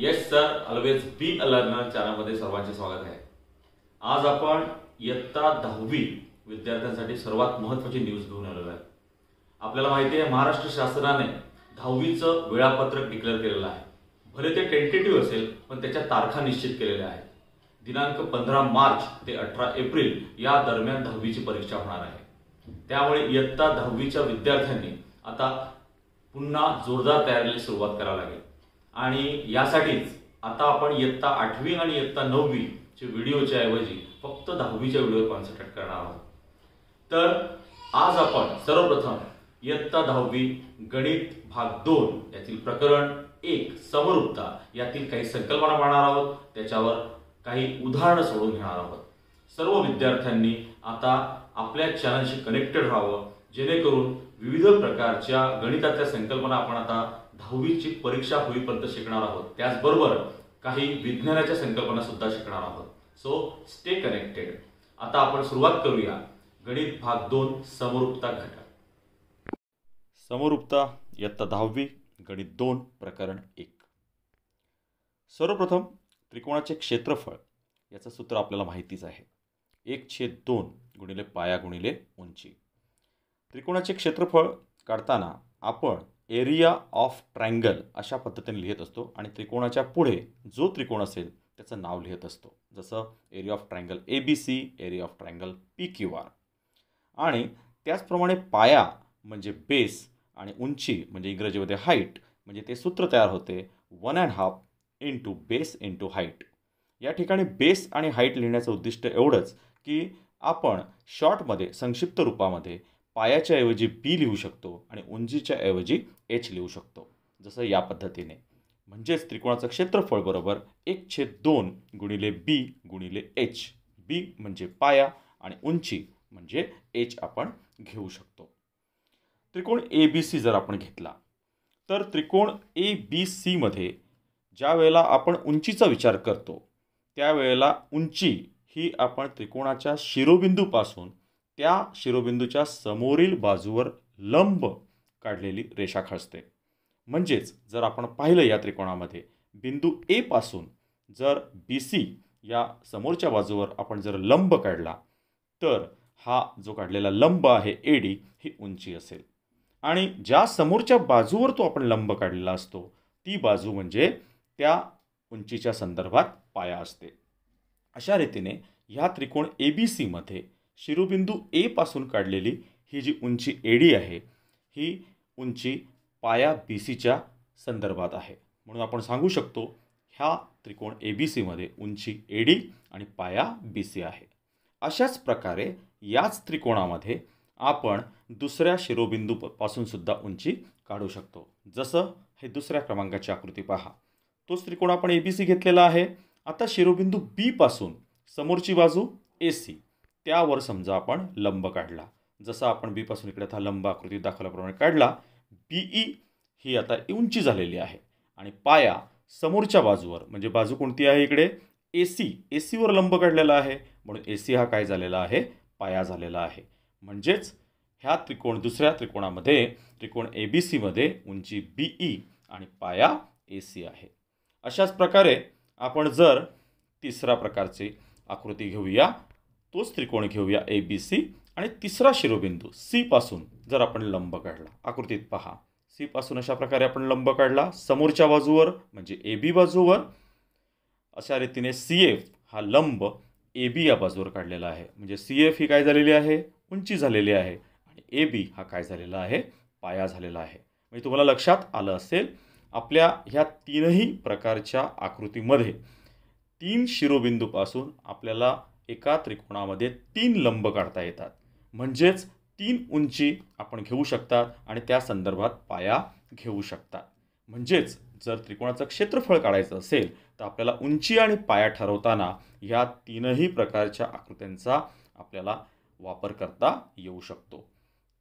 yes sir always be a learn चॅनलमध्ये सर्वांचे स्वागत आहे आज आपण इयत्ता दहावी विद्यार्थ्यांसाठी सर्वात महत्वाची न्यूज घेऊन आलेलो आहे आपल्याला माहिती आहे महाराष्ट्र शासनाने दहावीचं वेळापत्रक डिक्लेअर केलेलं आहे भले ते टेंटेटिव्ह असेल पण त्याच्या तारखा निश्चित केलेल्या आहेत दिनांक पंधरा मार्च ते अठरा एप्रिल या दरम्यान दहावीची परीक्षा होणार आहे त्यामुळे इयत्ता दहावीच्या विद्यार्थ्यांनी आता पुन्हा जोरदार तयारीला सुरुवात करावी लागेल आणि यासाठीच आता आपण इयत्ता आठवी आणि इयत्ता नववी चे व्हिडिओच्या ऐवजी फक्त दहावीच्या व्हिडिओवर कॉन्सन्ट्रेट करणार आहोत तर आज आपण सर्वप्रथम इयत्ता दहावी गणित भाग दोन यातील प्रकरण एक समरूपता यातील काही संकल्पना पाहणार आहोत त्याच्यावर काही उदाहरणं सोडून घेणार आहोत सर्व विद्यार्थ्यांनी आता आपल्या चॅनलशी कनेक्टेड राहावं जेणेकरून विविध प्रकारच्या गणितातल्या संकल्पना आपण आता दहावीची परीक्षा होईपर्यंत शिकणार आहोत त्याचबरोबर काही विज्ञानाच्या संकल्पना सुद्धा शिकणार आहोत सो स्टे कनेक्टेड आता आपण सुरुवात करूया गणित भाग दोन समरूपता घटक समरूपता इयत्ता दहावी गणित दोन प्रकरण एक सर्वप्रथम त्रिकोणाचे क्षेत्रफळ याचं सूत्र आपल्याला माहितीच आहे एक छेद दोन गुणिले पाया गुणिले उंची त्रिकोणाचे क्षेत्रफळ काढताना आपण एरिया ऑफ ट्रँगल अशा पद्धतीने लिहित असतो आणि त्रिकोणाच्या पुढे जो त्रिकोण असेल त्याचं नाव लिहित असतो जसं area of triangle A B C area of triangle P Q R आणि त्याचप्रमाणे पाया म्हणजे बेस आणि उंची म्हणजे इंग्रजीमध्ये हाईट म्हणजे ते सूत्र तयार होते one and half into base into height या ठिकाणी बेस आणि हाईट लिहिण्याचं उद्दिष्ट एवढंच की आपण शॉर्टमध्ये संक्षिप्त रूपामध्ये पायाच्या ऐवजी पी लिहू शकतो आणि उंचीच्या ऐवजी एच लिहू शकतो जसं या पद्धतीने म्हणजेच त्रिकोणाचं क्षेत्रफळ बरोबर एक छेद दोन गुणिले बी गुणिले एच बी म्हणजे पाया आणि उंची म्हणजे एच आपण घेऊ शकतो त्रिकोण ए बी सी जर आपण घेतला तर त्रिकोण ए बी सीमध्ये ज्या वेळेला आपण उंचीचा विचार करतो त्यावेळेला उंची ही आपण त्रिकोणाच्या शिरोबिंदूपासून त्या शिरोबिंदूच्या समोरील बाजूवर लंब काढलेली रेषा खासते म्हणजेच जर आपण पाहिलं या त्रिकोणामध्ये बिंदू एपासून जर बी सी या समोरच्या बाजूवर आपण जर लंब काढला तर हा जो काढलेला लंब आहे ए डी ही उंची असेल आणि ज्या समोरच्या बाजूवर तो आपण लंब काढलेला असतो ती बाजू म्हणजे त्या उंचीच्या संदर्भात पाया असते अशा रीतीने ह्या त्रिकोण ए बी सीमध्ये शिरोबिंदू ए पासून काढलेली ही जी उंची एडी आहे ही उंची पाया बी सीच्या संदर्भात आहे म्हणून आपण सांगू शकतो ह्या त्रिकोण ए बी सीमध्ये उंची ए डी आणि पाया बी सी आहे अशाच प्रकारे याच त्रिकोणामध्ये आपण दुसऱ्या शिरोबिंदू पासूनसुद्धा उंची काढू शकतो जसं हे दुसऱ्या क्रमांकाची आकृती पहा तोच त्रिकोण आपण ए बी सी घेतलेला आहे आता शिरोबिंदू बीपासून समोरची बाजू ए सी त्यावर समजा आपण लंब काढला जसं आपण बीपासून इकडे हा लंब आकृती दाखवल्याप्रमाणे काढला बीई e ही आता उंची झालेली आहे आणि पाया समोरच्या बाजूवर म्हणजे बाजू कोणती आहे इकडे ए सी ए सीवर लंब काढलेला आहे म्हणून ए सी हा काय झालेला आहे पाया झालेला आहे म्हणजेच ह्या त्रिकोण दुसऱ्या त्रिकोणामध्ये त्रिकोण ए बी सीमध्ये उंची बी ई e आणि पाया ए सी आहे अशाच प्रकारे आपण जर तिसरा प्रकारची आकृती घेऊया तोच त्रिकोण घेऊया ए बी सी आणि तिसरा शिरोबिंदू सीपासून जर आपण लंब काढला आकृतीत पहा सीपासून अशा प्रकारे आपण लंब काढला समोरच्या बाजूवर म्हणजे ए बी बाजूवर अशा रीतीने सी एफ हा लंब ए बी या बाजूवर काढलेला आहे म्हणजे सी एफ ही काय झालेली आहे उंची झालेली आहे आणि ए बी हा काय झालेला आहे पाया झालेला आहे म्हणजे तुम्हाला लक्षात आलं असेल आपल्या ह्या तीनही प्रकारच्या आकृतीमध्ये तीन शिरोबिंदूपासून आपल्याला एका त्रिकोणामध्ये तीन लंब काढता येतात म्हणजेच तीन उंची आपण घेऊ शकतात आणि त्या संदर्भात पाया घेऊ शकतात म्हणजेच जर त्रिकोणाचं क्षेत्रफळ काढायचं असेल तर आपल्याला उंची आणि पाया ठरवताना या तीनही प्रकारच्या आकृत्यांचा आपल्याला वापर करता येऊ शकतो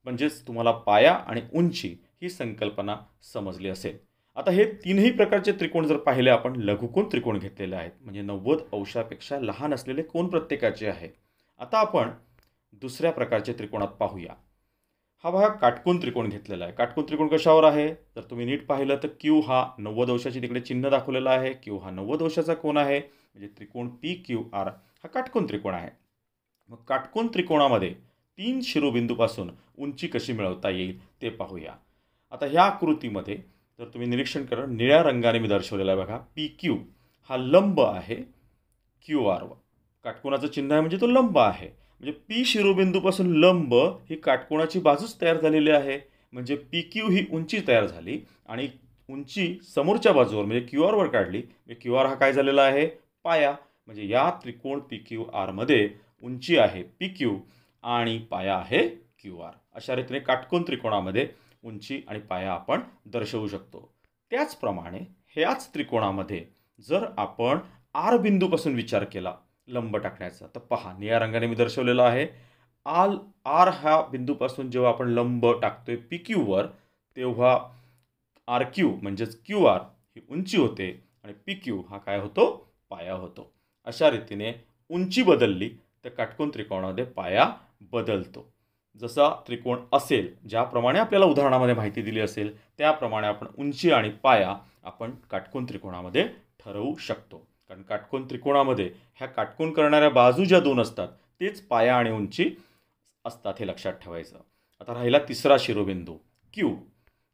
म्हणजेच तुम्हाला पाया आणि उंची ही संकल्पना समजली असेल आता हे तीनही प्रकारचे त्रिकोण जर पाहिले आपण लघुकोण त्रिकोण घेतलेले आहेत म्हणजे नव्वद अंशापेक्षा लहान असलेले कोण प्रत्येकाचे आहे आता आपण दुसऱ्या प्रकारचे त्रिकोणात पाहूया हा भाग काटकोण त्रिकोण घेतलेला आहे काटकोण त्रिकोण कशावर आहे जर तुम्ही नीट पाहिलं तर क्यू हा नव्वद अंशाची तिकडे चिन्ह दाखवलेला आहे क्यू हा नव्वद अंशाचा कोण आहे म्हणजे त्रिकोण पी क्यू आर हा काटकोण त्रिकोण आहे मग काटकोण त्रिकोणामध्ये तीन शिरोबिंदूपासून उंची कशी मिळवता येईल ते पाहूया आता ह्या आकृतीमध्ये तर तुम्ही निरीक्षण करा निळ्या रंगाने मी दर्शवलेला आहे बघा पी क्यू हा लंब आहे क्यू आर काटकोणाचं चिन्ह आहे म्हणजे तो लंब आहे म्हणजे पी शिरोबिंदूपासून लंब ही काटकोणाची बाजूच तयार झालेली आहे म्हणजे पी क्यू ही उंची तयार झाली आणि उंची समोरच्या बाजूवर म्हणजे क्यू आरवर काढली म्हणजे क्यू आर हा काय झालेला आहे पाया म्हणजे या त्रिकोण पी क्यू आरमध्ये उंची आहे पी क्यू आणि पाया आहे क्यू आर अशा रीतीने काटकोण त्रिकोणामध्ये उंची आणि पाया आपण दर्शवू शकतो त्याचप्रमाणे ह्याच त्रिकोणामध्ये जर आपण आर बिंदूपासून विचार केला लंब टाकण्याचा तर पहा निळ्या रंगाने मी दर्शवलेलं आहे आल आर हा बिंदूपासून जेव्हा आपण लंब टाकतोय पी क्यूवर तेव्हा आर क्यू म्हणजेच क्यू आर ही उंची होते आणि पी क्यू हा काय होतो पाया होतो अशा रीतीने उंची बदलली तर काटकोन त्रिकोणामध्ये पाया बदलतो जसा त्रिकोण असेल ज्याप्रमाणे आपल्याला उदाहरणामध्ये माहिती दिली असेल त्याप्रमाणे आपण उंची आणि पाया आपण काटकोन त्रिकोणामध्ये ठरवू शकतो कारण काटकोन त्रिकोणामध्ये ह्या काटकोन करणाऱ्या बाजू ज्या दोन असतात तेच पाया आणि उंची असतात हे लक्षात ठेवायचं आता राहिला तिसरा शिरोबिंदू क्यू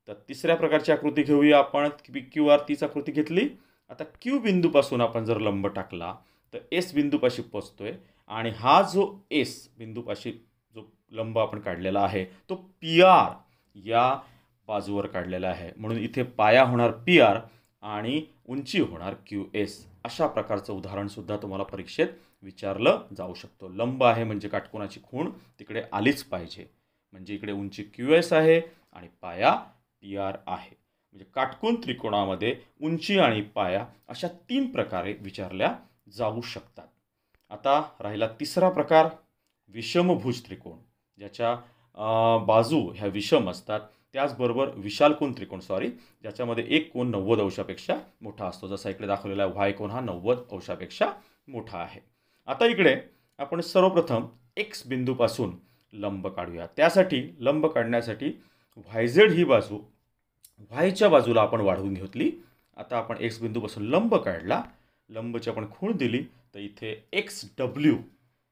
तर तिसऱ्या प्रकारची आकृती घेऊया आपण क्यू आर तीच आकृती घेतली आता क्यू बिंदूपासून आपण जर लंब टाकला तर एस बिंदूपाशी पोचतोय आणि हा जो एस बिंदूपाशी जो लंब आपण काढलेला आहे तो पी आर या बाजूवर काढलेला आहे म्हणून इथे पाया होणार पी आर आणि उंची होणार क्यू एस अशा प्रकारचं उदाहरणसुद्धा तुम्हाला परीक्षेत विचारलं जाऊ शकतो लंब आहे म्हणजे काटकोणाची खूण तिकडे आलीच पाहिजे म्हणजे इकडे उंची क्यू एस आहे आणि पाया पी आर आहे म्हणजे काटकोण त्रिकोणामध्ये उंची आणि पाया अशा तीन प्रकारे विचारल्या जाऊ शकतात आता राहिला तिसरा प्रकार विषमभुज त्रिकोण ज्याच्या बाजू ह्या विषम असतात त्याचबरोबर विशालकोन त्रिकोण सॉरी ज्याच्यामध्ये एक कोण नव्वद अंशापेक्षा मोठा असतो जसा इकडे दाखवलेला आहे व्हायकोन हा नव्वद अंशापेक्षा मोठा आहे आता इकडे आपण सर्वप्रथम एक्स बिंदूपासून लंब काढूया त्यासाठी लंब काढण्यासाठी व्हायझेड ही बाजू व्हायच्या बाजूला आपण वाढवून घेतली आता आपण एक्स बिंदूपासून लंब काढला लंबची आपण खूण दिली तर इथे एक्स डब्ल्यू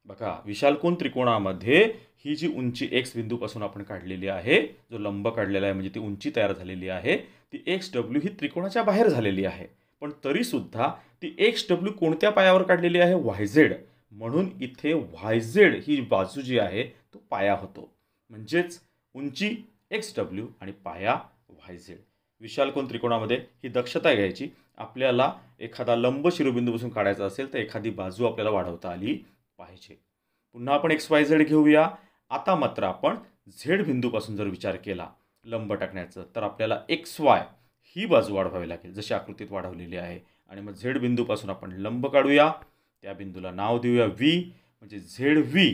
बघा विशालकोन त्रिकोणामध्ये ही जी उंची एक्स बिंदूपासून आपण काढलेली आहे जो लंब काढलेला आहे म्हणजे ती उंची तयार झालेली आहे ती एक्स डब्ल्यू ही त्रिकोणाच्या बाहेर झालेली आहे पण तरीसुद्धा ती एक्स डब्ल्यू कोणत्या पायावर काढलेली आहे झेड म्हणून इथे झेड ही बाजू जी आहे तो पाया होतो म्हणजेच उंची एक्स डब्ल्यू आणि पाया वायझेड विशालकोन त्रिकोणामध्ये ही दक्षता घ्यायची आपल्याला एखादा लंब शिरोबिंदूपासून काढायचा असेल तर एखादी बाजू आपल्याला वाढवता आली पाहिजे पुन्हा आपण एक्स वाय झेड घेऊया आता मात्र आपण झेड बिंदूपासून जर विचार केला लंब टाकण्याचं तर आपल्याला एक्स वाय ही बाजू वाढवावी लागेल जशी आकृतीत वाढवलेली आहे आणि मग झेड बिंदूपासून आपण लंब काढूया त्या बिंदूला नाव देऊया व्ही म्हणजे झेड व्ही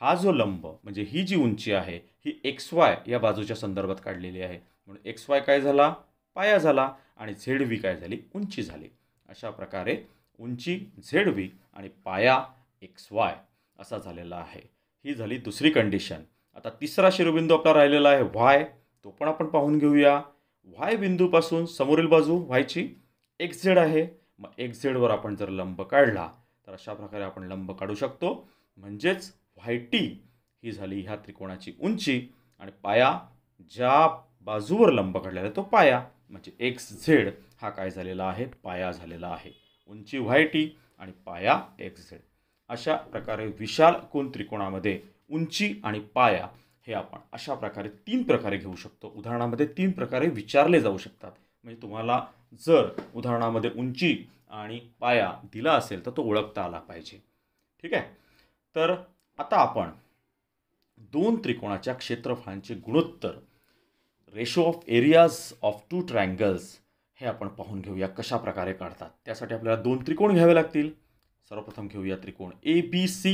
हा जो लंब म्हणजे ही जी उंची आहे ही एक्स वाय या बाजूच्या संदर्भात काढलेली आहे म्हणून एक्स वाय काय झाला पाया झाला आणि झेड व्ही काय झाली उंची झाली अशा प्रकारे उंची झेड व्ही आणि पाया एक्स वाय असा झालेला आहे ही झाली दुसरी कंडिशन आता तिसरा शिरोबिंदू आपला राहिलेला आहे व्हाय तो पण आपण पाहून घेऊया व्हाय बिंदूपासून समोरील बाजू व्हायची एक्स झेड आहे मग एक्स झेडवर आपण जर लंब काढला तर अशा प्रकारे आपण लंब काढू शकतो म्हणजेच व्हाय टी ही झाली ह्या त्रिकोणाची उंची आणि पाया ज्या बाजूवर लंब काढलेला आहे तो पाया म्हणजे एक्स झेड हा काय झालेला आहे पाया झालेला आहे उंची व्हाय टी आणि पाया एक्स झेड अशा प्रकारे विशाल कोण त्रिकोणामध्ये उंची आणि पाया हे आपण अशा प्रकारे तीन प्रकारे घेऊ शकतो उदाहरणामध्ये तीन प्रकारे विचारले जाऊ शकतात म्हणजे तुम्हाला जर उदाहरणामध्ये उंची आणि पाया दिला असेल तर तो ओळखता आला पाहिजे ठीक आहे तर आता आपण दोन त्रिकोणाच्या क्षेत्रफळांचे गुणोत्तर ratio of areas of two triangles हे आपण पाहून घेऊया कशा प्रकारे काढतात त्यासाठी आपल्याला दोन त्रिकोण घ्यावे लागतील सर्वप्रथम घेऊया त्रिकोण ए B C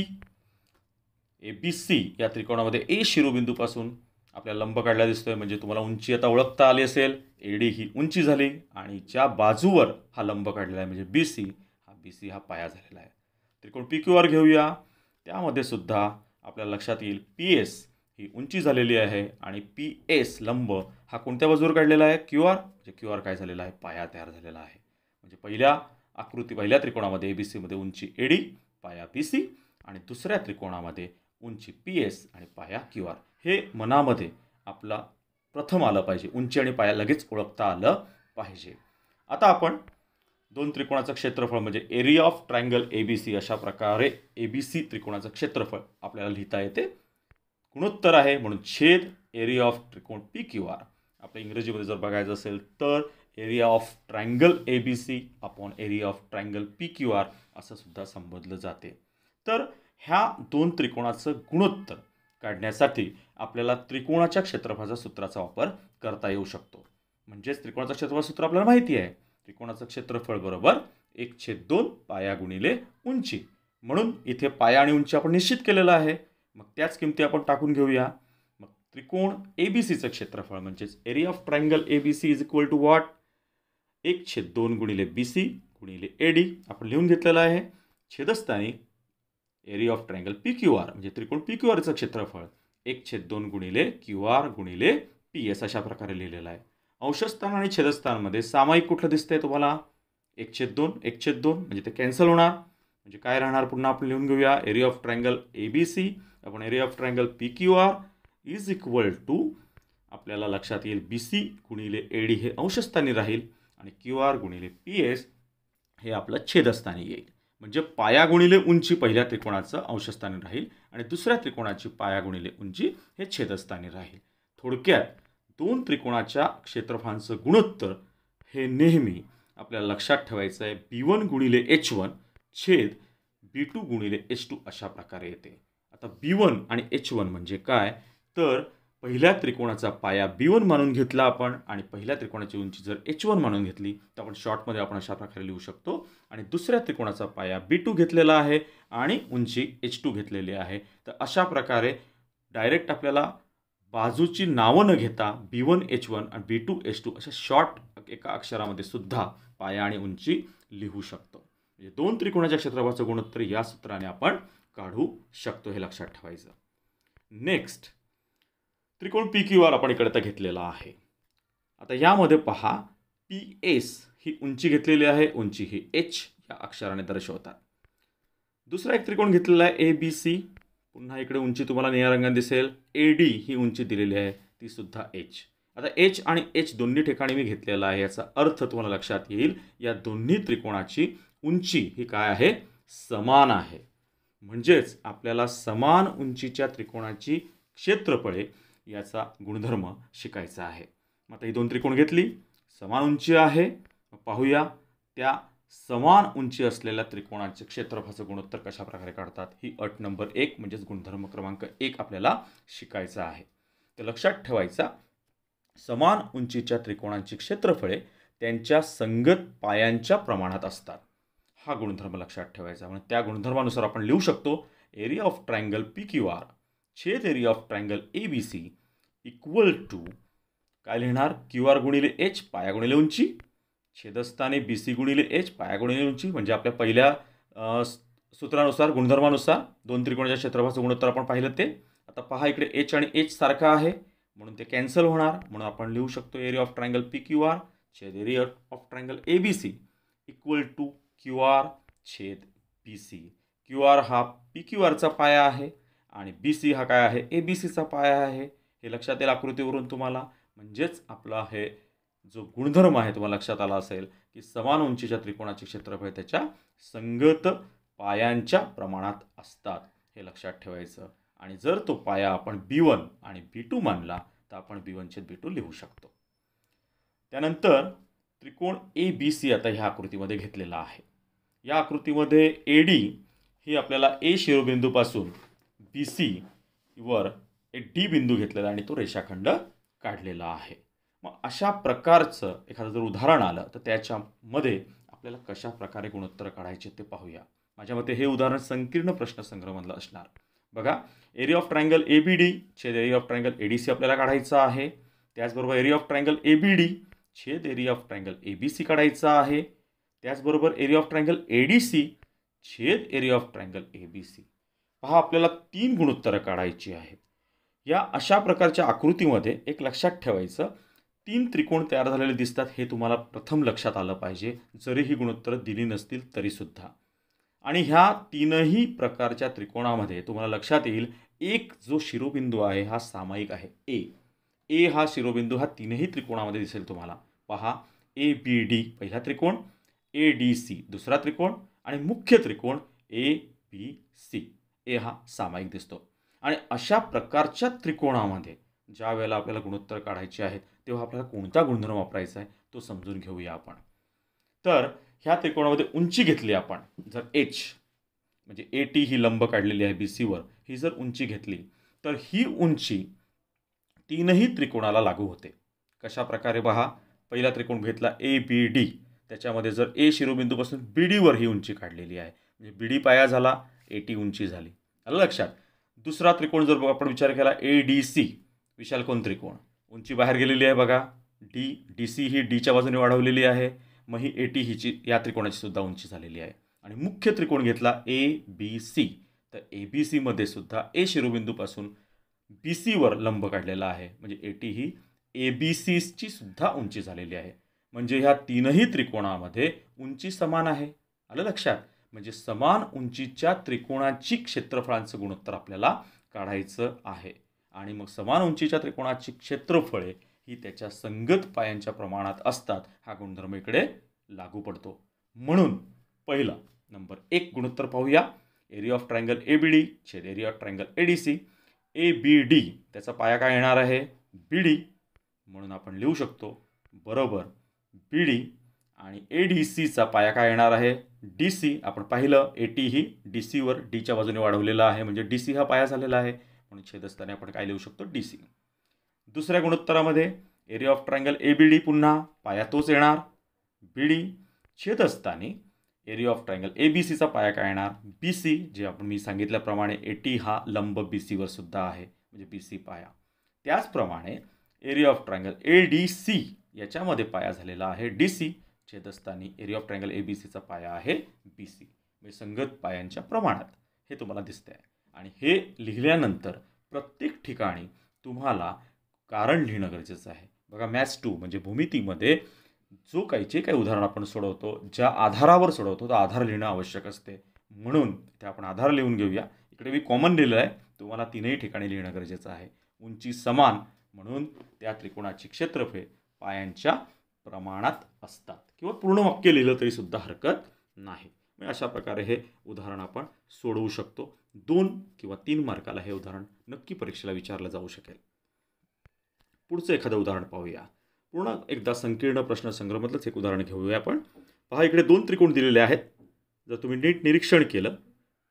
A B C या त्रिकोणामध्ये ए शिरोबिंदूपासून आपल्याला लंब काढला दिसतोय म्हणजे तुम्हाला उंची आता ओळखता आली असेल ए डी ही उंची झाली आणि ज्या बाजूवर हा लंब काढलेला आहे म्हणजे बी सी हा बी सी हा पाया झालेला आहे त्रिकोण पी क्यू आर घेऊया त्यामध्ये सुद्धा आपल्याला लक्षात येईल पी एस ही उंची झालेली आहे आणि पी एस लंब हा कोणत्या बाजूवर काढलेला आहे क्यू आर म्हणजे क्यू आर काय झालेला आहे पाया तयार झालेला आहे म्हणजे पहिल्या आकृती पहिल्या त्रिकोणामध्ये ए बी सीमध्ये उंची एडी पाया बी सी आणि दुसऱ्या त्रिकोणामध्ये उंची पी एस आणि पाया क्यू आर हे मनामध्ये आपला प्रथम आलं पाहिजे उंची आणि पाया लगेच ओळखता आलं पाहिजे आता आपण दोन त्रिकोणाचं क्षेत्रफळ म्हणजे area of triangle A B C अशा प्रकारे ए बी सी त्रिकोणाचं क्षेत्रफळ आपल्याला लिहिता येते गुणोत्तर आहे म्हणून छेद एरिया ऑफ त्रिकोण पी क्यू आर आपल्या इंग्रजीमध्ये जर बघायचं असेल तर area of triangle A B C upon area of triangle P Q R असं सुद्धा संबोधलं जाते तर ह्या दोन त्रिकोणाचं गुणोत्तर काढण्यासाठी आपल्याला त्रिकोणाच्या क्षेत्रफळाच्या सूत्राचा वापर करता येऊ शकतो म्हणजेच त्रिकोणाचं क्षेत्रफळ सूत्र आपल्याला माहिती आहे त्रिकोणाचं क्षेत्रफळ बरोबर एक छेद दोन पाया गुणिले उंची म्हणून इथे पाया आणि उंची आपण निश्चित केलेलं आहे मग त्याच किमती आपण टाकून घेऊया मग त्रिकोण ए बी सीचं क्षेत्रफळ म्हणजेच area of triangle A B C is equal to what एक छेद दोन गुणिले बी सी गुणिले ए डी आपण लिहून घेतलेलं आहे छेदस्थानी area of triangle P Q R म्हणजे त्रिकोण पी क्यू आरचं क्षेत्रफळ एक छेद दोन गुणिले क्यू आर गुणिले पी एस अशा प्रकारे लिहिलेलं आहे अंशस्थान आणि छेदस्थानमध्ये सामायिक कुठलं दिसतंय तुम्हाला एक छेद दोन एक छेद दोन म्हणजे ते कॅन्सल होणार म्हणजे काय राहणार पुन्हा आपण लिहून घेऊया area of triangle A B C आपण area of triangle P Q R is equal to आपल्याला लक्षात येईल बी सी गुणिले ए डी हे अंशस्थानी राहील आणि क्यू आर गुणिले पी एस हे आपलं छेदस्थानी येईल म्हणजे पाया गुणिले उंची पहिल्या त्रिकोणाचं अंशस्थानी राहील आणि दुसऱ्या त्रिकोणाची पाया गुणिले उंची हे छेदस्थानी राहील थोडक्यात दोन त्रिकोणाच्या क्षेत्रफळांचं गुणोत्तर हे नेहमी आपल्याला लक्षात ठेवायचं आहे बी वन गुणिले एच वन छेद बी टू गुणिले एच टू अशा प्रकारे येते आता बी वन आणि एच वन म्हणजे काय तर पहिल्या त्रिकोणाचा पाया बी वन मानून घेतला आपण आणि पहिल्या त्रिकोणाची उंची जर एच वन मानून घेतली तर आपण शॉर्टमध्ये आपण अशा प्रकारे लिहू शकतो आणि दुसऱ्या त्रिकोणाचा पाया बी टू घेतलेला आहे आणि उंची एच टू घेतलेली आहे तर अशा प्रकारे डायरेक्ट आपल्याला बाजूची नावं न घेता बी वन एच वन आणि बी टू एच टू अशा शॉर्ट एका अक्षरामध्ये सुद्धा पाया आणि उंची लिहू शकतो म्हणजे दोन त्रिकोणाच्या क्षेत्रफळाचं गुणोत्तर या सूत्राने आपण काढू शकतो हे लक्षात ठेवायचं नेक्स्ट त्रिकोण पी क्यू आर आपण इकडे घेतलेला आहे आता यामध्ये पहा पी एस ही उंची घेतलेली आहे उंची ही एच या अक्षराने दर्शवतात दुसरा एक त्रिकोण घेतलेला आहे ए बी सी पुन्हा इकडे उंची तुम्हाला निळ्या रंगाने दिसेल ए डी ही उंची दिलेली आहे ती सुद्धा एच आता एच आणि एच दोन्ही ठिकाणी मी घेतलेला आहे याचा अर्थ तुम्हाला लक्षात येईल या दोन्ही त्रिकोणाची उंची ही काय आहे समान आहे म्हणजेच आपल्याला समान उंचीच्या त्रिकोणाची क्षेत्रफळे याचा गुणधर्म शिकायचा आहे मग आता ही दोन त्रिकोण घेतली समान उंची आहे पाहूया त्या समान उंची असलेल्या त्रिकोणाचे क्षेत्रफळाचं गुणोत्तर कशाप्रकारे काढतात ही अट नंबर एक म्हणजेच गुणधर्म क्रमांक एक आपल्याला शिकायचा आहे तर लक्षात ठेवायचा समान उंचीच्या त्रिकोणांची क्षेत्रफळे त्यांच्या संगत पायांच्या प्रमाणात असतात हा गुणधर्म लक्षात ठेवायचा म्हणजे त्या गुणधर्मानुसार आपण लिहू शकतो area of triangle P Q R छेद area of triangle A B C equal to काय लिहिणार क्यू आर गुणिले एच पाया गुणिले उंची छेदस्थाने बी सी गुणिले एच पाया गुणिले उंची म्हणजे आपल्या पहिल्या सूत्रानुसार गुणधर्मानुसार दोन त्रिकोणाच्या क्षेत्रफळाचं गुणोत्तर आपण पाहिलं ते आता पहा इकडे एच आणि एच सारखा आहे म्हणून ते कॅन्सल होणार म्हणून आपण लिहू शकतो area of triangle P Q R छेद area of triangle A B C equal to Q R छेद बी सी क्यू आर हा पी क्यू आरचा पाया आहे आणि बी सी हा काय आहे ए बी सीचा पाया आहे हे लक्षात येईल आकृतीवरून तुम्हाला म्हणजेच आपला हे जो गुणधर्म आहे तुम्हाला लक्षात आला असेल की समान उंचीच्या त्रिकोणाचे क्षेत्रफळ त्याच्या संगत पायांच्या प्रमाणात असतात हे लक्षात ठेवायचं आणि जर तो पाया आपण बी वन आणि बी टू मानला तर आपण बी वनचे बी टू लिहू शकतो त्यानंतर त्रिकोण ए बी सी आता ह्या आकृतीमध्ये घेतलेला आहे या आकृतीमध्ये ए डी ही आपल्याला ए शिरोबिंदूपासून बी सी वर एक डी बिंदू घेतलेला आणि तो रेषाखंड काढलेला आहे मग अशा प्रकारचं एखादं जर उदाहरण आलं तर त्याच्यामध्ये आपल्याला कशा प्रकारे गुणोत्तर काढायचे ते पाहूया माझ्या मते हे उदाहरण संकीर्ण प्रश्नसंग्रहमधलं असणार बघा area of triangle A B D छेद area of triangle A D C आपल्याला काढायचा आहे त्याचबरोबर area of triangle A B D छेद area of triangle A B C काढायचा आहे त्याचबरोबर area of triangle A D C छेद area of triangle A B C पहा आपल्याला तीन गुणोत्तरं काढायची आहेत या अशा प्रकारच्या आकृतीमध्ये एक लक्षात ठेवायचं तीन त्रिकोण तयार झालेले दिसतात हे तुम्हाला प्रथम लक्षात आलं पाहिजे जरी ही गुणोत्तर दिली नसतील तरीसुद्धा आणि ह्या तीनही प्रकारच्या त्रिकोणामध्ये तुम्हाला लक्षात येईल एक जो शिरोबिंदू आहे हा सामायिक आहे ए ए हा शिरोबिंदू हा तीनही त्रिकोणामध्ये दिसेल तुम्हाला पहा ए बी डी पहिला त्रिकोण ए डी सी दुसरा त्रिकोण आणि मुख्य त्रिकोण ए बी सी ए हा सामायिक दिसतो आणि अशा प्रकारच्या त्रिकोणामध्ये ज्या वेळेला आपल्याला गुणोत्तर काढायचे आहेत तेव्हा आपल्याला कोणता गुणधर्म वापरायचा आहे तो समजून घेऊया आपण तर ह्या त्रिकोणामध्ये उंची घेतली आपण जर एच म्हणजे ए टी ही लंब काढलेली आहे बी सीवर ही जर उंची घेतली तर ही उंची तीनही त्रिकोणाला लागू होते कशा प्रकारे पहा पहिला त्रिकोण घेतला ए बी डी त्याच्यामध्ये जर ए शिरोबिंदूपासून बी डीवर ही उंची काढलेली आहे म्हणजे बी डी पाया झाला ए टी उंची झाली आलं लक्षात दुसरा त्रिकोण जर आपण विचार केला ए डी सी विशालकोन त्रिकोण उंची बाहेर गेलेली आहे बघा डी डी सी ही डीच्या बाजूने वाढवलेली आहे मग ही ए टी हिची या त्रिकोणाची सुद्धा उंची झालेली आहे आणि मुख्य त्रिकोण घेतला ए बी सी तर ए बी सीमध्ये सुद्धा ए शिरोबिंदूपासून बी सीवर लंब काढलेला आहे म्हणजे A T he A B सीची सुद्धा उंची झालेली आहे म्हणजे ह्या तीनही त्रिकोणामध्ये उंची समान आहे आलं लक्षात म्हणजे समान उंचीच्या त्रिकोणाची क्षेत्रफळांचं गुणोत्तर आपल्याला काढायचं आहे आणि मग समान उंचीच्या त्रिकोणाची क्षेत्रफळे ही त्याच्या संगत पायांच्या प्रमाणात असतात हा गुणधर्म इकडे लागू पडतो म्हणून पहिला नंबर एक गुणोत्तर पाहूया area of triangle A B D छेद area of triangle A D C A B D त्याचा पाया काय येणार आहे बी डी म्हणून आपण लिहू शकतो बरोबर बी डी आणि ए डी सीचा पाया काय येणार आहे डी सी आपण पाहिलं ए टी ही डी सीवर डीच्या बाजूने वाढवलेला आहे म्हणजे डी सी हा पाया झालेला आहे म्हणून छेदस्थाने आपण काय लिहू शकतो डी सी दुसऱ्या गुणोत्तरामध्ये area of triangle A B D पुन्हा पाया तोच येणार बी डी असताना area of triangle A B सीचा पाया काय येणार बी सी जे आपण मी सांगितल्याप्रमाणे ए टी हा लंब बी सीवर सुद्धा आहे म्हणजे बी सी पाया त्याचप्रमाणे area of triangle A D C याच्यामध्ये पाया झालेला आहे डी सी छेदस्थानी area of triangle A B सीचा पाया आहे बी सी म्हणजे संगत पायांच्या प्रमाणात हे तुम्हाला दिसतंय आहे आणि हे लिहिल्यानंतर प्रत्येक ठिकाणी तुम्हाला कारण लिहिणं गरजेचं आहे बघा मॅथ्स टू म्हणजे भूमितीमध्ये जो काही जे काही उदाहरण आपण सोडवतो ज्या आधारावर सोडवतो तो आधार लिहिणं आवश्यक असते म्हणून इथे आपण आधार लिहून घेऊया इकडे मी कॉमन लिहिलं आहे तुम्हाला तीनही ठिकाणी लिहिणं गरजेचं आहे उंची समान म्हणून त्या त्रिकोणाची क्षेत्रफळ पायांच्या प्रमाणात असतात किंवा पूर्ण वाक्य लिहिलं तरी सुद्धा हरकत नाही म्हणजे अशा प्रकारे हे उदाहरण आपण सोडवू शकतो दोन किंवा तीन मार्काला हे उदाहरण नक्की परीक्षेला विचारलं जाऊ शकेल पुढचं एखादं उदाहरण पाहूया पूर्ण एकदा संकीर्ण संग्रहमधलंच एक उदाहरण घेऊया आपण पहा इकडे दोन त्रिकोण दिलेले आहेत जर तुम्ही नीट निरीक्षण केलं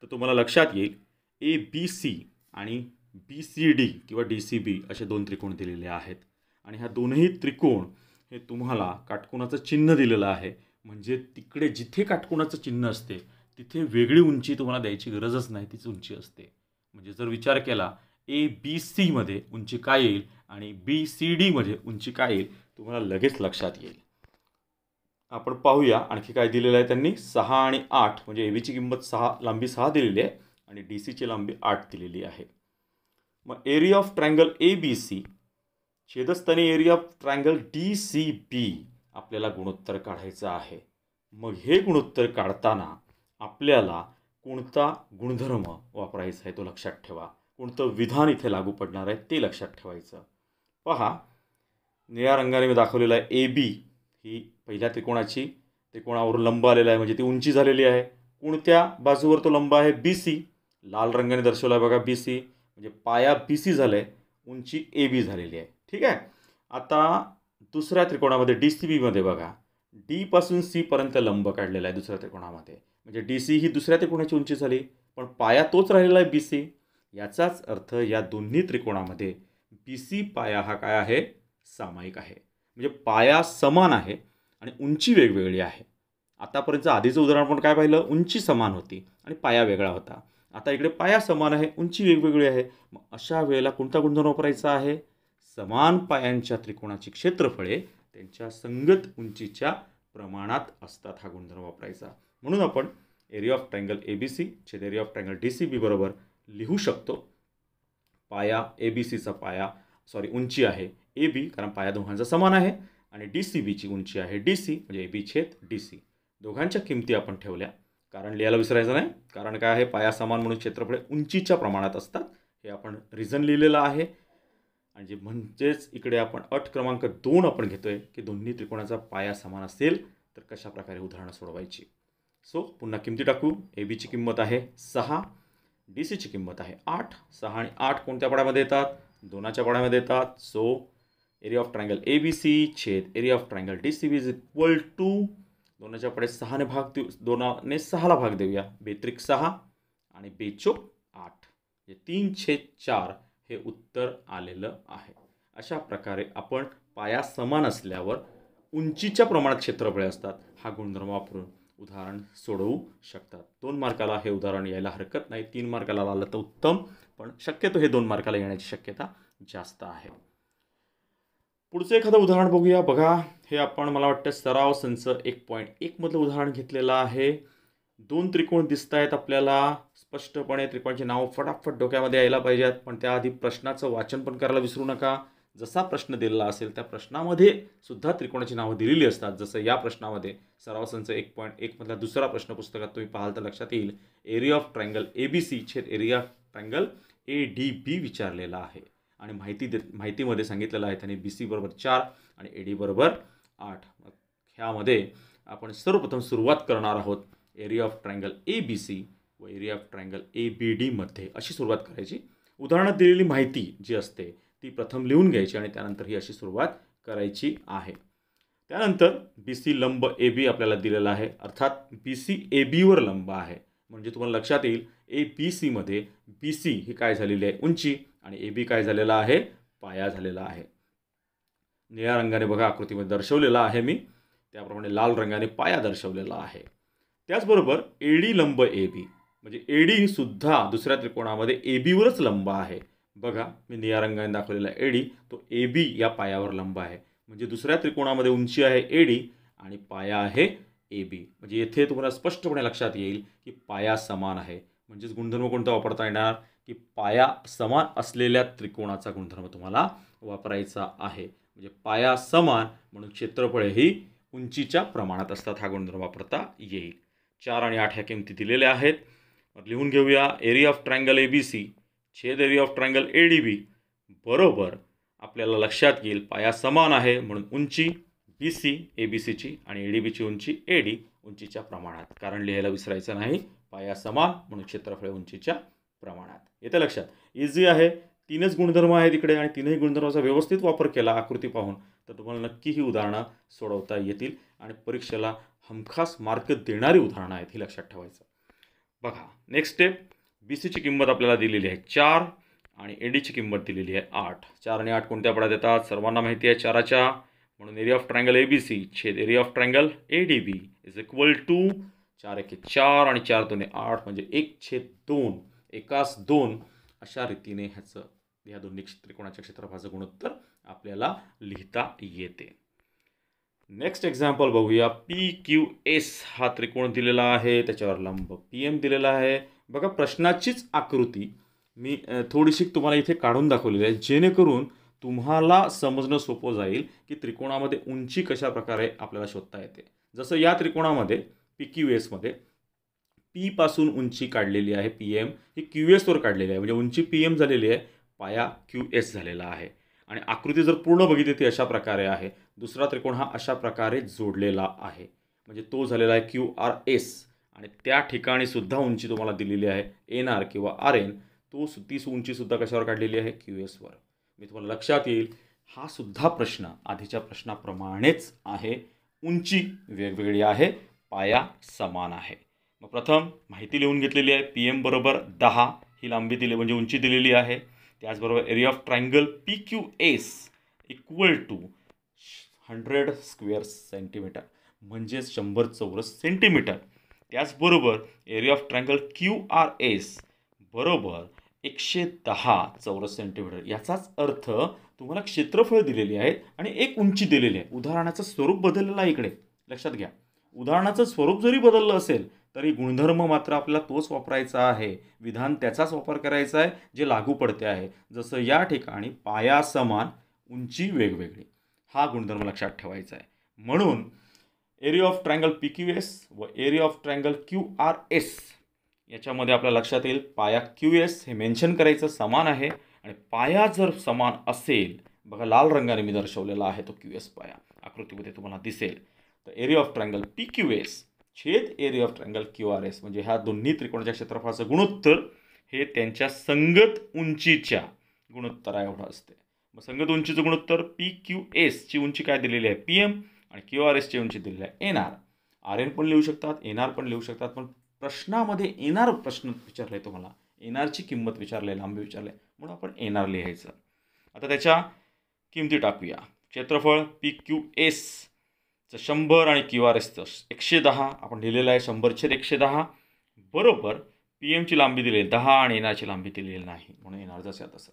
तर तुम्हाला लक्षात येईल ए बी सी आणि बी सी डी किंवा डी सी बी असे दोन त्रिकोण दिलेले आहेत आणि ह्या दोनही त्रिकोण हे तुम्हाला काटकोणाचं चिन्ह दिलेलं आहे म्हणजे तिकडे जिथे काटकोणाचं चिन्ह असते तिथे वेगळी उंची तुम्हाला द्यायची गरजच नाही तीच उंची असते म्हणजे जर विचार केला ए बी सीमध्ये उंची काय येईल आणि बी सी डीमध्ये उंची काय येईल तुम्हाला लगेच लक्षात येईल आपण पाहूया आणखी काय दिलेलं आहे त्यांनी सहा आणि आठ म्हणजे ए बीची किंमत सहा लांबी सहा दिलेली आहे आणि डी सीची लांबी आठ दिलेली आहे मग area of triangle A B C छेदस्थानी area of triangle D C B आपल्याला गुणोत्तर काढायचं आहे मग हे गुणोत्तर काढताना आपल्याला कोणता गुणधर्म वापरायचा आहे तो लक्षात ठेवा कोणतं विधान इथे लागू पडणार आहे ते लक्षात ठेवायचं पहा निळ्या रंगाने मी दाखवलेलं आहे ए बी ही पहिल्या त्रिकोणाची त्रिकोणावर लंब आलेला आहे म्हणजे ती उंची झालेली आहे कोणत्या बाजूवर तो लंब आहे बी सी लाल रंगाने दर्शवला आहे बघा बी सी म्हणजे पाया बी सी झालं आहे उंची ए बी झालेली आहे ठीक आहे आता दुसऱ्या त्रिकोणामध्ये डी सी बीमध्ये बघा डीपासून सीपर्यंत लंब काढलेला आहे दुसऱ्या त्रिकोणामध्ये म्हणजे डी सी ही दुसऱ्या त्रिकोणाची उंची झाली पण पाया तोच राहिलेला आहे बी सी याचाच अर्थ या दोन्ही त्रिकोणामध्ये बी सी पाया हा काय आहे सामायिक आहे म्हणजे पाया समान आहे आणि उंची वेगवेगळी आहे आतापर्यंत आधीचं उदाहरण आपण काय पाहिलं उंची समान होती आणि पाया वेगळा होता आता इकडे पाया समान आहे उंची वेगवेगळी आहे मग अशा वेळेला कोणता गुणधर्म वापरायचा आहे समान पायांच्या त्रिकोणाची क्षेत्रफळे त्यांच्या संगत उंचीच्या प्रमाणात असतात हा गुणधर्म वापरायचा म्हणून आपण area of triangle A B C छेद area of triangle D C B बरोबर लिहू शकतो पाया ए बी सीचा पाया सॉरी उंची आहे ए बी कारण पाया दोघांचा समान आहे आणि डी सी बीची उंची आहे डी सी म्हणजे ए बी छेद डी सी दोघांच्या किमती आपण ठेवल्या कारण लिहायला विसरायचं नाही कारण काय आहे पाया समान म्हणून क्षेत्रफळे उंचीच्या प्रमाणात असतात हे आपण रिझन लिहिलेलं आहे आणि जे म्हणजेच इकडे आपण अट क्रमांक दोन आपण घेतो आहे की दोन्ही त्रिकोणाचा पाया समान असेल तर कशा प्रकारे उदाहरणं सोडवायची सो पुन्हा किमती टाकू ए बीची किंमत आहे सहा डी सीची किंमत आहे आठ सहा आणि आठ कोणत्या पाड्यामध्ये येतात दोनाच्या पाड्यामध्ये येतात so area of triangle A B C छेद area of triangle D C B is equal to दोनाच्या पडे सहाने भाग देऊ दोनाने सहाला भाग देऊया बेत्रिक सहा आणि बेचोक आठ हे तीन छेद चार हे उत्तर आलेलं आहे अशा प्रकारे आपण पाया समान असल्यावर उंचीच्या प्रमाणात क्षेत्रफळे असतात हा गुणधर्म वापरून उदाहरण सोडवू शकतात दोन मार्काला हे उदाहरण यायला हरकत नाही तीन मार्काला आलं तर उत्तम पण शक्यतो हे दोन मार्काला येण्याची शक्यता जास्त आहे पुढचं एखादं उदाहरण बघूया बघा हे आपण मला वाटतं सराव संच एक पॉईंट एकमधलं उदाहरण घेतलेलं आहे दोन त्रिकोण दिसत आहेत आपल्याला स्पष्टपणे त्रिकोणाची नावं फटाफट डोक्यामध्ये यायला पाहिजेत पण त्याआधी प्रश्नाचं वाचन पण करायला विसरू नका जसा प्रश्न दिलेला असेल त्या प्रश्नामध्ये सुद्धा त्रिकोणाची नावं दिलेली असतात जसं या प्रश्नामध्ये सरावसंच एक पॉईंट एकमधला दुसरा प्रश्न पुस्तकात तुम्ही पाहाल तर लक्षात येईल area of triangle A B C छेद area of triangle A D B विचारलेला आहे आणि माहिती दे माहितीमध्ये सांगितलेलं आहे त्याने बी सी बरोबर चार आणि ए डी बरोबर आठ ह्यामध्ये आपण सर्वप्रथम सुरुवात करणार आहोत area of triangle A B C व area of triangle A B डीमध्ये अशी सुरुवात करायची उदाहरणात दिलेली माहिती जी असते ती प्रथम लिहून घ्यायची आणि त्यानंतर ही अशी सुरुवात करायची आहे त्यानंतर बी सी लंब ए बी आपल्याला दिलेला आहे अर्थात बी सी ए बीवर लंब आहे म्हणजे तुम्हाला लक्षात येईल ए बी सीमध्ये बी सी ही काय झालेली आहे उंची आणि ए बी काय झालेला आहे पाया झालेला आहे निळ्या रंगाने बघा आकृतीमध्ये दर्शवलेला आहे मी त्याप्रमाणे लाल रंगाने पाया दर्शवलेला आहे त्याचबरोबर ए डी लंब ए बी म्हणजे ए सुद्धा दुसऱ्या त्रिकोणामध्ये ए बीवरच लंब आहे बघा मी निळ्या रंगाने दाखवलेला ए डी तो ए बी या पायावर लंब आहे म्हणजे दुसऱ्या त्रिकोणामध्ये उंची आहे ए डी आणि पाया आहे ए बी म्हणजे येथे तुम्हाला स्पष्टपणे लक्षात येईल की पाया समान आहे म्हणजेच गुणधर्म कोणता वापरता येणार की पाया समान असलेल्या त्रिकोणाचा गुणधर्म तुम्हाला वापरायचा आहे म्हणजे पाया समान म्हणून क्षेत्रफळे ही उंचीच्या प्रमाणात असतात हा गुणधर्म वापरता येईल चार आणि आठ ह्या किमती दिलेल्या आहेत लिहून घेऊया area of triangle A B C छेद area of triangle A D B बरोबर आपल्याला लक्षात येईल पाया समान आहे म्हणून उंची बी सी ए बी सीची आणि ए डी बीची उंची ए डी उंचीच्या प्रमाणात कारण लिहायला विसरायचं नाही पाया समान म्हणून क्षेत्रफळे उंचीच्या प्रमाणात येत्या लक्षात इझी आहे तीनच गुणधर्म आहेत इकडे आणि तीनही गुणधर्माचा व्यवस्थित वापर केला आकृती पाहून तर तुम्हाला नक्की ही उदाहरणं सोडवता येतील आणि परीक्षेला हमखास मार्क देणारी उदाहरणं आहेत ही लक्षात ठेवायचं बघा नेक्स्ट स्टेप बी सीची किंमत आपल्याला दिलेली आहे चार आणि ए डीची किंमत दिलेली आहे आठ चार आणि आठ कोणत्या पडा येतात सर्वांना माहिती आहे चाराच्या म्हणून area of triangle A B C छेद area of triangle A D B is equal to चार एक चार आणि चार दोन आठ म्हणजे एक छेद दोन एकास दोन अशा रीतीने ह्याचं ह्या दोन्ही त्रिकोणाच्या क्षेत्रफळाचं गुणोत्तर आपल्याला लिहिता येते नेक्स्ट एक्झाम्पल बघूया पी क्यू एस हा त्रिकोण दिलेला आहे त्याच्यावर लंब पी एम दिलेला आहे बघा प्रश्नाचीच आकृती मी थोडीशी तुम्हाला इथे काढून दाखवलेली आहे जेणेकरून तुम्हाला समजणं सोपं जाईल की त्रिकोणामध्ये उंची कशा प्रकारे आपल्याला शोधता येते जसं या त्रिकोणामध्ये पी क्यू एसमध्ये पीपासून उंची काढलेली आहे पी एम ही क्यू एसवर काढलेली आहे म्हणजे उंची पी एम झालेली आहे पाया क्यू एस झालेला आहे आणि आकृती जर पूर्ण बघितली ती अशा प्रकारे आहे दुसरा त्रिकोण हा अशा प्रकारे जोडलेला आहे म्हणजे तो झालेला आहे क्यू आर एस आणि त्या ठिकाणी सुद्धा उंची तुम्हाला दिलेली आहे एन आर किंवा आर एन तो तीस तीच उंचीसुद्धा कशावर काढलेली आहे क्यू एसवर मी तुम्हाला लक्षात येईल हा सुद्धा प्रश्न आधीच्या प्रश्नाप्रमाणेच आहे उंची वेगवेगळी आहे पाया समान आहे मग प्रथम माहिती लिहून घेतलेली आहे पी एम बरोबर दहा ही लांबी दिली म्हणजे उंची दिलेली आहे त्याचबरोबर area of triangle P Q S equal to hundred square centimetre म्हणजेच शंभर चौरस सेंटीमीटर त्याचबरोबर area of triangle Q R S बरोबर एकशे दहा चौरस सेंटीमीटर याचाच अर्थ तुम्हाला क्षेत्रफळ दिलेली आहेत आणि एक उंची दिलेली आहे उदाहरणाचं स्वरूप बदललेलं आहे इकडे लक्षात घ्या उदाहरणाचं स्वरूप जरी बदललं असेल तरी गुणधर्म मात्र आपल्याला तोच वापरायचा आहे विधान त्याचाच वापर करायचा आहे जे लागू पडते आहे जसं या ठिकाणी पाया समान उंची वेगवेगळी हा गुणधर्म लक्षात ठेवायचा आहे म्हणून area of triangle P Q S व area of triangle Q R S याच्यामध्ये आपल्या लक्षात येईल पाया क्यू एस हे मेन्शन करायचं समान आहे आणि पाया जर समान असेल बघा लाल रंगाने मी दर्शवलेला आहे तो क्यू एस पाया आकृतीमध्ये तुम्हाला दिसेल तर area of triangle P Q S छेद area of triangle Q R S म्हणजे ह्या दोन्ही त्रिकोणाच्या क्षेत्रफळाचं गुणोत्तर हे त्यांच्या संगत उंचीच्या गुणोत्तरा एवढं असते मग संगत उंचीचं गुणोत्तर पी क्यू एसची उंची काय दिलेली आहे पी एम आणि क्यू आर एसची उंची दिलेली आहे एन आर आर एन पण लिहू शकतात एन आर पण लिहू शकतात पण प्रश्नामध्ये एन आर प्रश्न विचारला आहे तुम्हाला एन आरची किंमत विचारली आहे लांबी विचारली आहे म्हणून आपण एन आर लिहायचं आता त्याच्या किमती टाकूया क्षेत्रफळ पी क्यू एसचं शंभर आणि क्यू आर एसचं एकशे दहा आपण लिहिलेलं आहे छेद एकशे दहा बरोबर पी एमची लांबी दिलेली दहा आणि एन आरची लांबी दिलेली नाही म्हणून एन आर जसं तसं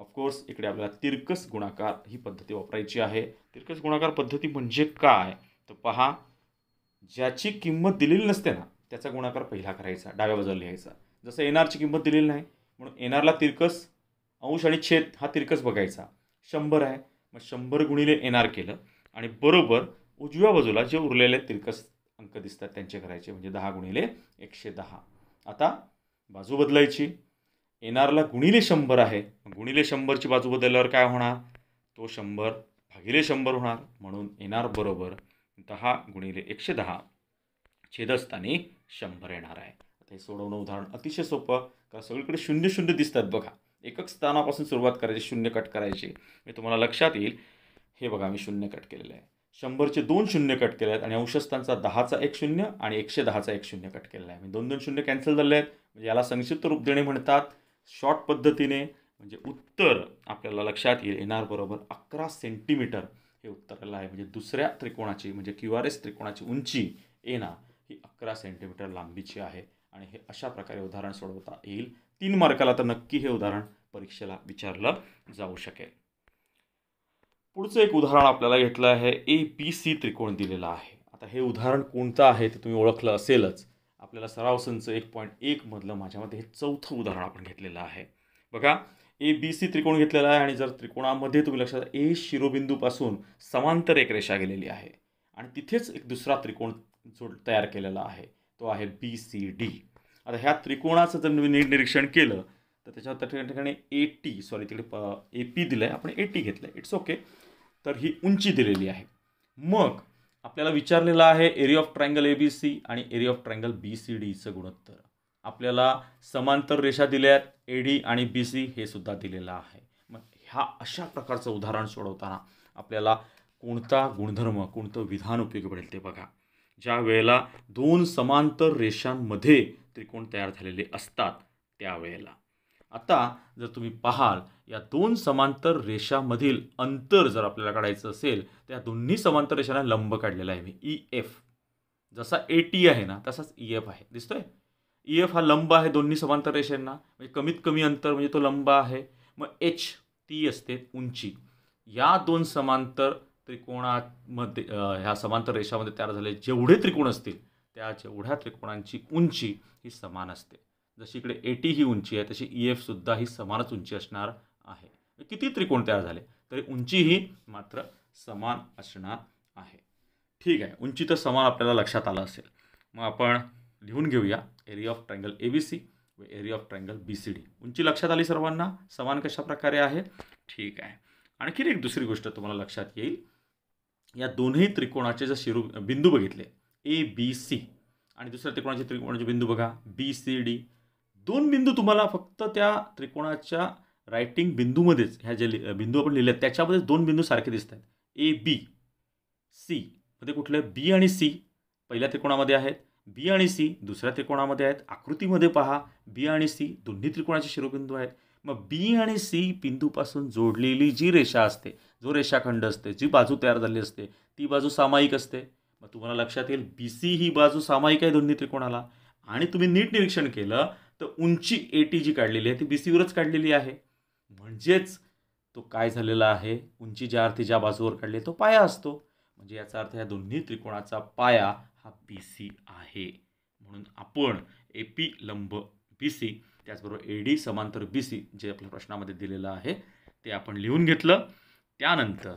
ऑफकोर्स इकडे आपल्याला तिरकस गुणाकार ही पद्धती वापरायची आहे तिरकस गुणाकार पद्धती म्हणजे काय तर पहा ज्याची किंमत दिलेली नसते ना त्याचा गुणाकार पहिला करायचा डाव्या बाजूला लिहायचा जसं एन आरची किंमत दिलेली नाही म्हणून एन आरला तिरकस अंश आणि छेद हा तिरकस बघायचा शंभर आहे मग शंभर गुणिले एन आर केलं आणि बरोबर उजव्या बाजूला जे उरलेले तिरकस अंक दिसतात त्यांचे करायचे म्हणजे दहा गुणिले एकशे दहा आता बाजू बदलायची एन आरला गुणिले शंभर आहे गुणिले शंभरची बाजू बदलल्यावर काय होणार तो शंभर भागिले शंभर होणार म्हणून एन बरोबर दहा गुणिले एकशे दहा छेदस्थानी शंभर येणार आहे आता हे सोडवणं उदाहरण अतिशय सोपं कारण सगळीकडे शून्य शून्य दिसतात बघा एकच स्थानापासून सुरुवात करायची शून्य कट करायची मी तुम्हाला लक्षात येईल हे बघा मी शून्य कट केलेलं आहे शंभरचे दोन शून्य कट केले आहेत आणि अंशस्थांचा दहाचा एक शून्य आणि एकशे दहाचा एक शून्य कट केलेला आहे मी दोन दोन शून्य कॅन्सल झाले आहेत म्हणजे याला संक्षिप्त रूप देणे म्हणतात शॉर्ट पद्धतीने म्हणजे उत्तर आपल्याला लक्षात येईल येणार बरोबर अकरा सेंटीमीटर हे उत्तराला आहे म्हणजे दुसऱ्या त्रिकोणाची म्हणजे क्यू आर एस त्रिकोणाची उंची येणार ही अकरा सेंटीमीटर लांबीची आहे आणि हे अशा प्रकारे उदाहरण सोडवता येईल तीन मार्काला तर नक्की हे उदाहरण परीक्षेला विचारलं जाऊ शकेल पुढचं एक उदाहरण आपल्याला घेतलं आहे ए पी सी त्रिकोण दिलेला आहे आता हे उदाहरण कोणतं आहे ते तुम्ही ओळखलं असेलच आपल्याला सराव संच एक पॉईंट एकमधलं माझ्यामध्ये हे चौथं उदाहरण आपण घेतलेलं आहे बघा ए बी सी त्रिकोण घेतलेला आहे आणि जर त्रिकोणामध्ये तुम्ही लक्षात ए शिरोबिंदूपासून समांतर एक रेषा गेलेली आहे आणि तिथेच एक दुसरा त्रिकोण जो तयार केलेला आहे तो आहे बी सी डी आता ह्या त्रिकोणाचं जर तुम्ही नीट निरीक्षण केलं तर त्याच्यावर ठिकाणी ए टी सॉरी तिकडे प ए पी दिलं आहे आपण ए टी घेतलं आहे इट्स ओके तर ही उंची दिलेली आहे मग आपल्याला विचारलेलं आहे area of triangle A B C आणि area of triangle B C डीचं गुणोत्तर आपल्याला समांतर रेषा दिल्या आहेत ए डी आणि बी सी हे सुद्धा दिलेलं आहे मग ह्या अशा प्रकारचं उदाहरण सोडवताना आपल्याला कोणता गुणधर्म कोणतं विधान उपयोगी पडेल ते बघा ज्या वेळेला दोन समांतर रेषांमध्ये त्रिकोण तयार झालेले असतात त्यावेळेला आता जर तुम्ही पाहाल या दोन समांतर रेषामधील अंतर जर आपल्याला काढायचं असेल तर या दोन्ही समांतर रेषांना लंब काढलेला आहे मी ई e एफ जसा ए टी आहे ना तसाच ई e एफ आहे दिसतो आहे e ई एफ हा लंब आहे दोन्ही समांतर रेषांना म्हणजे कमीत कमी अंतर म्हणजे तो लंब आहे मग एच ती असते उंची या दोन समांतर त्रिकोणामध्ये ह्या समांतर रेषामध्ये तयार झाले जेवढे त्रिकोण असतील त्या जेवढ्या त्रिकोणांची उंची ही समान असते जशी इकडे एटी ही उंची आहे तशी ई e एफसुद्धा ही समानच उंची असणार आहे किती त्रिकोण तयार झाले तरी उंची ही मात्र समान असणार आहे ठीक आहे उंची तर समान आपल्याला लक्षात आलं असेल मग आपण लिहून घेऊया area of triangle A B C व area of triangle B C D उंची लक्षात आली सर्वांना समान कशा प्रकारे आहे ठीक आहे आणखीन एक दुसरी गोष्ट तुम्हाला लक्षात येईल या दोन्ही त्रिकोणाचे जर शिरू बिंदू बघितले ए बी सी आणि दुसऱ्या त्रिकोणाचे त्रिकोणाचे बिंदू बघा बी सी डी दोन बिंदू तुम्हाला फक्त त्या त्रिकोणाच्या रायटिंग बिंदूमध्येच ह्या जे बिंदू आपण लिहिले त्याच्यामध्येच दोन बिंदू सारखे दिसत आहेत ए बी सी म्हणजे कुठले बी आणि सी पहिल्या त्रिकोणामध्ये आहेत बी आणि सी दुसऱ्या त्रिकोणामध्ये आहेत आकृतीमध्ये पहा बी आणि सी दोन्ही त्रिकोणाचे शिरोबिंदू आहेत मग बी आणि सी बिंदूपासून जोडलेली जी रेषा असते जो रेषाखंड असते जी बाजू तयार झाली असते ती बाजू सामायिक असते मग तुम्हाला लक्षात येईल बी सी ही बाजू सामायिक आहे दोन्ही त्रिकोणाला आणि तुम्ही नीट निरीक्षण केलं तर उंची ए टी जी काढलेली आहे ती बी सीवरच काढलेली आहे म्हणजेच तो काय झालेला आहे उंची ज्या अर्थी ज्या बाजूवर काढली तो पाया असतो म्हणजे याचा अर्थ या दोन्ही त्रिकोणाचा पाया हा बी सी आहे म्हणून आपण ए पी लंब बी सी त्याचबरोबर ए डी समांतर बी सी जे आपल्या प्रश्नामध्ये दिलेलं आहे ते आपण लिहून घेतलं त्यानंतर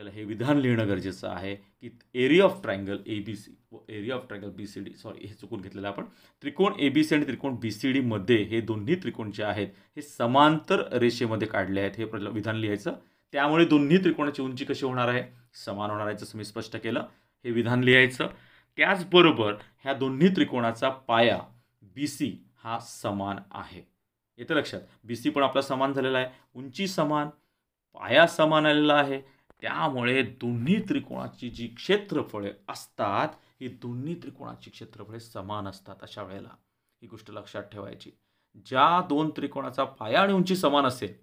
आपल्याला हे विधान लिहिणं गरजेचं आहे की area of triangle A B C व area of triangle B C D sorry हे चुकून घेतलेलं आपण त्रिकोण ए बी सी आणि त्रिकोण बी सी डीमध्ये हे दोन्ही त्रिकोण जे आहेत हे समांतर रेषेमध्ये काढले आहेत हे विधान लिहायचं त्यामुळे दोन्ही त्रिकोणाची उंची कशी होणार आहे समान होणार आहे जसं मी स्पष्ट केलं हे विधान लिहायचं त्याचबरोबर ह्या दोन्ही त्रिकोणाचा पाया बी सी हा समान आहे येतं लक्षात बी सी पण आपला समान झालेला आहे उंची समान पाया समान आलेला आहे त्यामुळे दोन्ही त्रिकोणाची जी क्षेत्रफळे असतात ही दोन्ही त्रिकोणाची क्षेत्रफळे समान असतात अशा वेळेला ही गोष्ट लक्षात ठेवायची ज्या दोन त्रिकोणाचा पाया आणि उंची समान असेल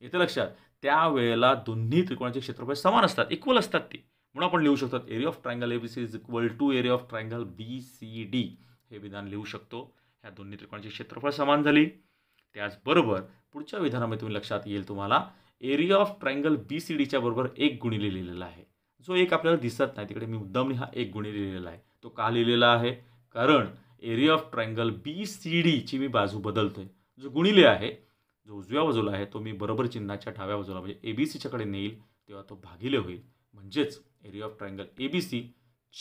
येते लक्षात त्यावेळेला दोन्ही त्रिकोणाचे क्षेत्रफळ समान असतात इक्वल असतात ती म्हणून आपण लिहू शकतात area of triangle A B C is equal to area of triangle B C D हे विधान लिहू शकतो ह्या दोन्ही त्रिकोणाचे क्षेत्रफळ समान झाली त्याचबरोबर पुढच्या विधानामध्ये तुम्ही लक्षात येईल तुम्हाला area of triangle B C डीच्या बरोबर एक गुणिले लिहिलेला आहे जो एक आपल्याला दिसत नाही तिकडे मी मुद्दामने हा एक गुणिले लिहिलेला आहे तो का लिहिलेला आहे कारण area of triangle B C डीची मी बाजू बदलतो आहे जो गुणिले आहे जो उजव्या बाजूला आहे तो मी बरोबर चिन्हाच्या डाव्या बाजूला म्हणजे ए बी सीच्याकडे नेईल तेव्हा तो भागिले होईल म्हणजेच area of triangle A B C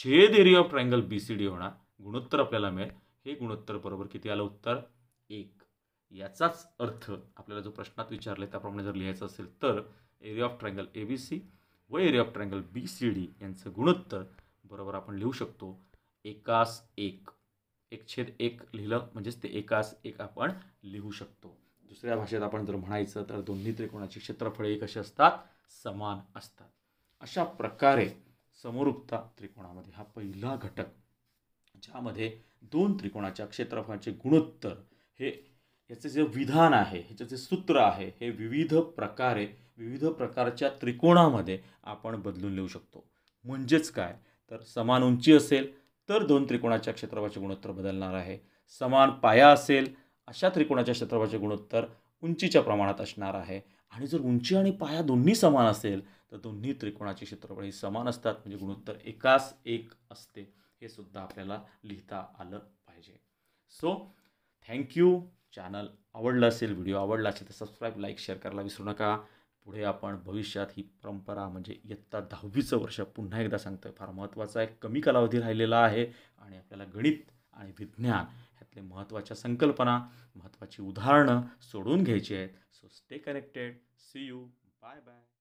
छेद area of triangle B C D होणार गुणोत्तर आपल्याला मिळेल हे गुणोत्तर बरोबर किती आलं उत्तर एक याचाच अर्थ आपल्याला जो प्रश्नात विचारला त्याप्रमाणे जर लिहायचं असेल तर area of triangle A B C व area of triangle B C D यांचं गुणोत्तर बरोबर आपण लिहू शकतो एकास एक एक छेद एक लिहिलं म्हणजेच ते एकास एक आपण लिहू शकतो दुसऱ्या भाषेत आपण जर म्हणायचं तर दोन्ही त्रिकोणाची क्षेत्रफळे कशी असतात समान असतात अशा प्रकारे समरूपता त्रिकोणामध्ये हा पहिला घटक ज्यामध्ये दोन त्रिकोणाच्या क्षेत्रफळाचे गुणोत्तर हे ह्याचं जे विधान आहे ह्याचं जे सूत्र आहे हे विविध प्रकारे विविध प्रकारच्या त्रिकोणामध्ये आपण बदलून लिहू शकतो म्हणजेच काय तर समान उंची असेल तर दोन त्रिकोणाच्या क्षेत्रफळाचे गुणोत्तर बदलणार आहे समान पाया असेल अशा त्रिकोणाच्या क्षेत्रफळाचे गुणोत्तर उंचीच्या प्रमाणात असणार आहे आणि जर उंची आणि पाया दोन्ही समान असेल तर दोन्ही त्रिकोणाचे क्षेत्रफळ हे समान असतात म्हणजे गुणोत्तर एकास एक असते हे सुद्धा आपल्याला लिहिता आलं पाहिजे सो थँक्यू चॅनल आवडलं असेल व्हिडिओ आवडला असेल तर सबस्क्राईब लाईक शेअर करायला विसरू नका पुढे आपण भविष्यात ही परंपरा म्हणजे इयत्ता दहावीचं वर्ष पुन्हा एकदा सांगतो फार महत्त्वाचं आहे कमी कालावधी राहिलेला आहे आणि आपल्याला गणित आणि विज्ञान ह्यातले महत्त्वाच्या संकल्पना महत्त्वाची उदाहरणं सोडून घ्यायची आहेत so stay connected see you bye bye